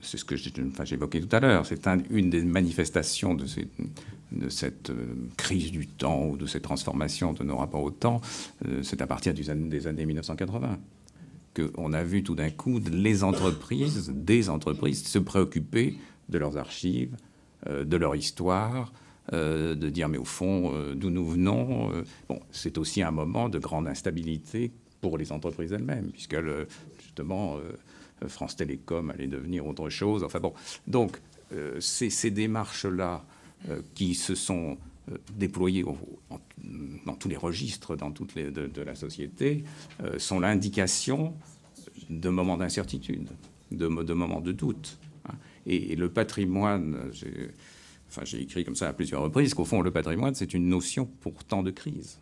C'est ce que j'évoquais tout à l'heure. C'est une des manifestations de, cette euh, crise du temps ou de cette transformation de nos rapports au temps. Euh, c'est à partir des années, des années 1980 qu'on a vu tout d'un coup les entreprises, des entreprises, se préoccuper de leurs archives, euh, de leur histoire, de dire mais au fond d'où nous venons. bon, c'est aussi un moment de grande instabilité pour les entreprises elles-mêmes, puisque justement France Télécom allait devenir autre chose. Enfin bon, donc euh, ces démarches-là euh, qui se sont euh, déployées dans tous les registres, dans toutes les de, de la société, sont l'indication de moments d'incertitude, de, de, moments de doute. Hein. Et, le patrimoine, j'ai écrit comme ça à plusieurs reprises qu'au fond le patrimoine c'est une notion pourtant de crise.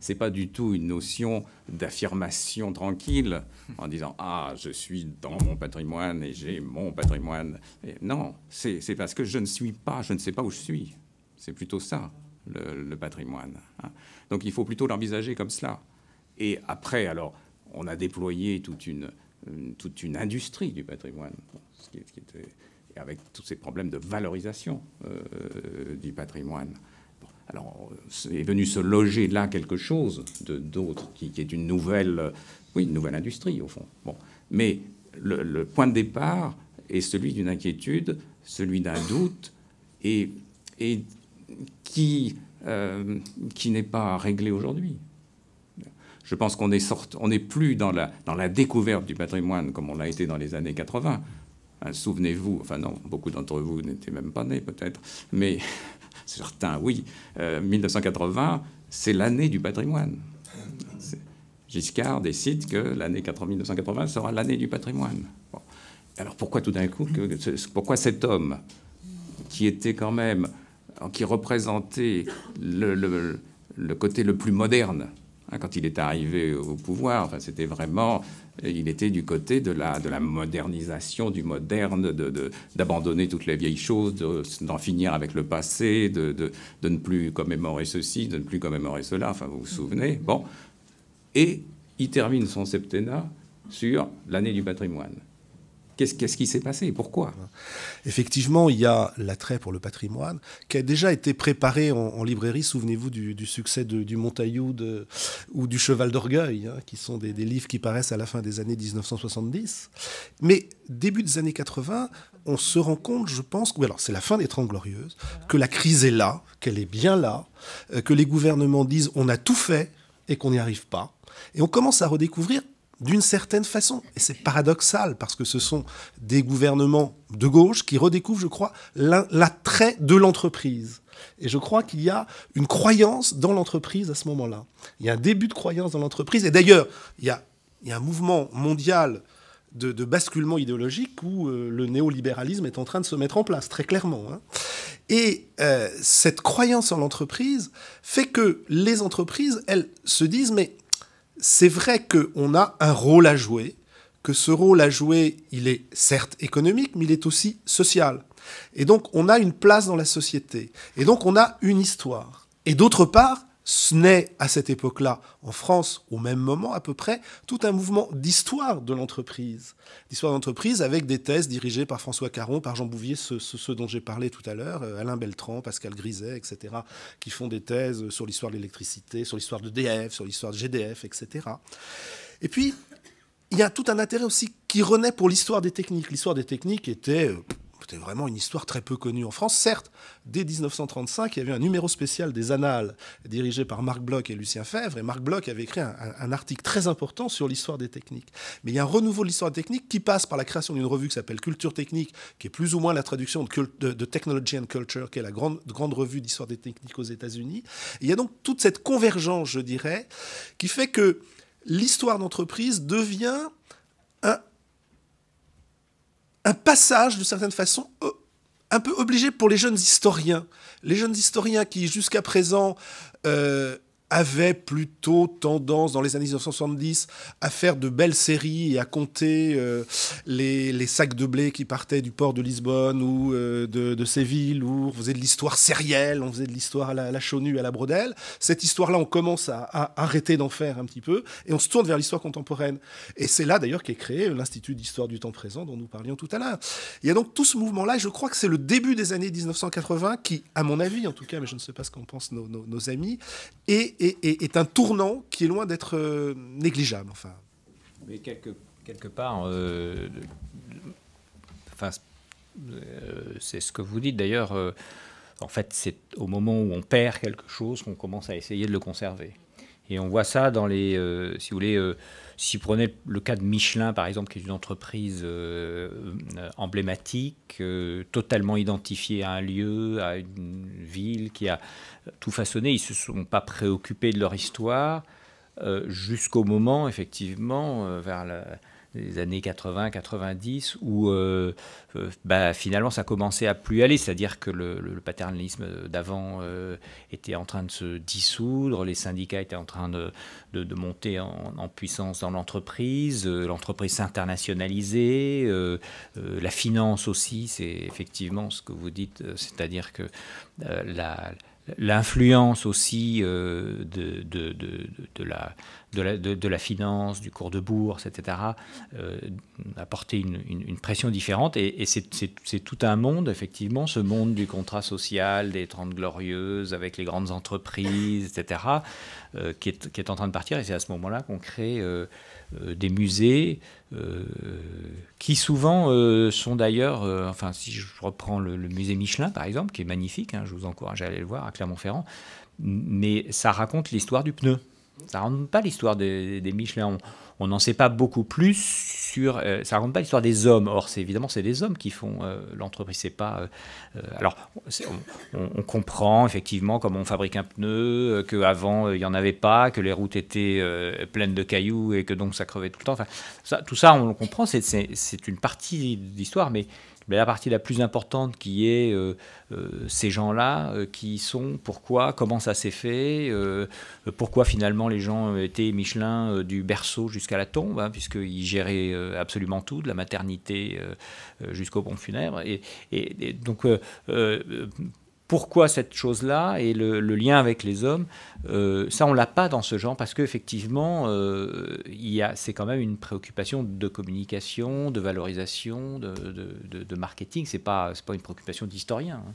C'est pas du tout une notion d'affirmation tranquille en disant ah je suis dans mon patrimoine et j'ai mon patrimoine. non, c'est parce que je ne suis pas, je ne sais pas où je suis. C'est plutôt ça le, patrimoine. Hein. Donc il faut plutôt l'envisager comme cela. Et après alors on a déployé toute une, toute une industrie du patrimoine, avec tous ces problèmes de valorisation euh, du patrimoine. Alors, euh, est venu se loger là quelque chose d'autre, qui, qui, est une nouvelle, euh, oui, une nouvelle industrie, au fond. Bon. Mais le, point de départ est celui d'une inquiétude, celui d'un doute, et, et qui, euh, qui n'est pas réglé aujourd'hui. Je pense qu'on est, on n'est plus dans la, dans la découverte du patrimoine comme on l'a été dans les années 80. Hein, souvenez-vous, enfin non, beaucoup d'entre vous n'étaient même pas nés peut-être, mais certains, oui. 1980, euh, c'est l'année du patrimoine. Giscard décide que l'année 1980 sera l'année du patrimoine. Alors pourquoi tout d'un coup, pourquoi cet homme qui était quand même, qui représentait le côté le plus moderne Hein, quand il est arrivé au pouvoir, c'était vraiment, il était du côté de la, de la modernisation, du moderne, d'abandonner de, d'abandonner toutes les vieilles choses, d'en finir avec le passé, de, ne plus commémorer ceci, de ne plus commémorer cela. Enfin, vous vous souvenez. Bon, et il termine son septennat sur l'année du patrimoine. Qu'est-ce qui s'est passé Pourquoi Effectivement, il y a l'attrait pour le patrimoine qui a déjà été préparé en, librairie. Souvenez-vous du, succès du Montaillou ou du Cheval d'Orgueil, hein, qui sont des, livres qui paraissent à la fin des années 1970. Mais début des années 80, on se rend compte, je pense, que alors c'est la fin des Trente Glorieuses, que la crise est là, qu'elle est bien là, euh, que les gouvernements disent on a tout fait et qu'on n'y arrive pas. Et on commence à redécouvrir d'une certaine façon. Et c'est paradoxal parce que ce sont des gouvernements de gauche qui redécouvrent, je crois, l'attrait de l'entreprise. Et je crois qu'il y a une croyance dans l'entreprise à ce moment-là. Il y a un début de croyance dans l'entreprise. Et d'ailleurs, il, il y a, un mouvement mondial de, basculement idéologique où euh, le néolibéralisme est en train de se mettre en place, très clairement. Hein. Et euh, cette croyance en l'entreprise fait que les entreprises, elles, se disent, mais c'est vrai qu'on a un rôle à jouer, que ce rôle à jouer, il est certes économique, mais il est aussi social. Et donc, on a une place dans la société. Et donc, on a une histoire. Et d'autre part, ce n'est, à cette époque-là, en France, au même moment à peu près, tout un mouvement d'histoire de l'entreprise. D'histoire d'entreprise avec des thèses dirigées par François Caron, par Jean Bouvier, ceux, dont j'ai parlé tout à l'heure, euh, Alain Beltran, Pascal Griset, etc., qui font des thèses sur l'histoire de l'électricité, sur l'histoire de DF, sur l'histoire de GDF, etc. Et puis, il y a tout un intérêt aussi qui renaît pour l'histoire des techniques. L'histoire des techniques était euh, c'était vraiment une histoire très peu connue en France. Certes, dès 1935, il y avait un numéro spécial des Annales dirigé par Marc Bloch et Lucien Febvre, Et Marc Bloch avait écrit un, article très important sur l'histoire des techniques. Mais il y a un renouveau de l'histoire des techniques qui passe par la création d'une revue qui s'appelle Culture Technique, qui est plus ou moins la traduction de, de Technology and Culture, qui est la grande, grande revue d'histoire des techniques aux États-Unis. Il y a donc toute cette convergence, je dirais, qui fait que l'histoire d'entreprise devient de certaine façon, euh, un peu obligé pour les jeunes historiens. Les jeunes historiens qui, jusqu'à présent, euh, avait plutôt tendance dans les années 1970 à faire de belles séries et à compter euh, les, sacs de blé qui partaient du port de Lisbonne ou euh, de, Séville, où on faisait de l'histoire sérielle, on faisait de l'histoire à la, la chaunue, à la brodelle. Cette histoire-là, on commence à, arrêter d'en faire un petit peu et on se tourne vers l'histoire contemporaine. Et c'est là d'ailleurs qu'est créé l'Institut d'histoire du temps présent dont nous parlions tout à l'heure. Il y a donc tout ce mouvement-là, je crois que c'est le début des années 1980 qui, à mon avis en tout cas, mais je ne sais pas ce qu'en pensent nos, nos amis, est est, un tournant qui est loin d'être euh, négligeable. Enfin. Mais quelque, part, euh, euh, c'est ce que vous dites d'ailleurs. en fait, c'est au moment où on perd quelque chose qu'on commence à essayer de le conserver. Et on voit ça dans les, euh, si vous voulez, euh, si prenez le cas de Michelin, par exemple, qui est une entreprise euh, emblématique, totalement identifiée à un lieu, à une ville, qui a tout façonné, ils ne se sont pas préoccupés de leur histoire jusqu'au moment, effectivement, vers la, des années 80-90 où euh, euh, bah, finalement ça commençait à plus aller, c'est-à-dire que le, paternalisme d'avant euh, était en train de se dissoudre, les syndicats étaient en train de, monter en, en, puissance dans l'entreprise, l'entreprise s'internationalisait, la finance aussi, c'est effectivement ce que vous dites, c'est-à-dire que la l'influence aussi euh, de, de, de, la, la, de, la, finance, du cours de bourse, etc., euh, a une, une, une, pression différente. Et, c'est tout un monde, effectivement, ce monde du contrat social, des Trente glorieuses, avec les grandes entreprises, etc., euh, qui est, qui, est, en train de partir. Et c'est à ce moment-là qu'on crée euh, des musées, euh, qui souvent euh, sont d'ailleurs, enfin si je reprends le, musée Michelin par exemple, qui est magnifique, hein, je vous encourage à aller le voir à Clermont-Ferrand, mais ça raconte l'histoire du pneu. Ça ne raconte pas l'histoire des, des Michelin. On n'en sait pas beaucoup plus sur. Euh, ça raconte pas l'histoire des hommes. Or, c'est évidemment c'est des hommes qui font euh, l'entreprise. C'est pas. Euh, alors, on, comprend effectivement comment on fabrique un pneu, que avant il n'y en avait pas, que les routes étaient pleines de cailloux et que donc ça crevait tout le temps. Enfin, ça, tout ça, on le comprend. C'est une partie de l'histoire, mais mais la partie la plus importante qui est euh, euh, ces gens-là, euh, qui sont, pourquoi, comment ça s'est fait, pourquoi finalement les gens étaient Michelin du berceau jusqu'à la tombe, puisque hein, puisqu'ils géraient absolument tout, de la maternité jusqu'au bon funèbre. et pourquoi cette chose-là et le, lien avec les hommes, euh, ça on l'a pas dans ce genre parce qu'effectivement, euh, c'est quand même une préoccupation de communication, de valorisation, de, marketing. C'est pas, pas une préoccupation d'historien. Hein.